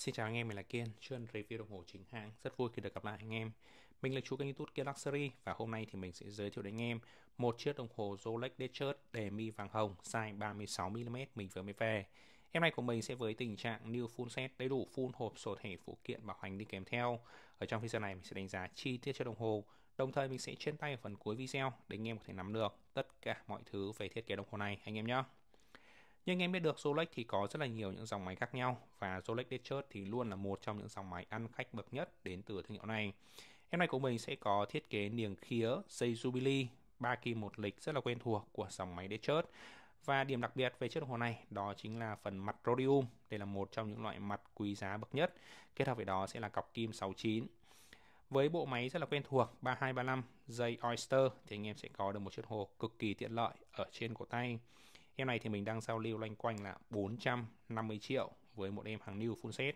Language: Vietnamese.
Xin chào anh em, mình là Kiên, chuyên review đồng hồ chính hãng. Rất vui khi được gặp lại anh em. Mình là chủ kênh YouTube Kiên Luxury và hôm nay thì mình sẽ giới thiệu đến anh em một chiếc đồng hồ Rolex Desert đề mi vàng hồng size 36 mm mình vừa mới về. Em này của mình sẽ với tình trạng new full set đầy đủ full hộp sổ thẻ phụ kiện bảo hành đi kèm theo. Ở trong video này mình sẽ đánh giá chi tiết cho đồng hồ, đồng thời mình sẽ trên tay ở phần cuối video để anh em có thể nắm được tất cả mọi thứ về thiết kế đồng hồ này anh em nhé. Như anh em biết được, Rolex thì có rất là nhiều những dòng máy khác nhau và Rolex Datejust thì luôn là một trong những dòng máy ăn khách bậc nhất đến từ thương hiệu này. Em này của mình sẽ có thiết kế niềng khía dây Jubilee, 3 kim một lịch rất là quen thuộc của dòng máy Datejust Và điểm đặc biệt về chiếc đồng hồ này đó chính là phần mặt rhodium. Đây là một trong những loại mặt quý giá bậc nhất. Kết hợp với đó sẽ là cọc kim 69. Với bộ máy rất là quen thuộc 3235 dây Oyster thì anh em sẽ có được một chiếc hồ cực kỳ tiện lợi ở trên cổ tay. Em này thì mình đang giao lưu loanh quanh là 450 triệu với một em hàng new full set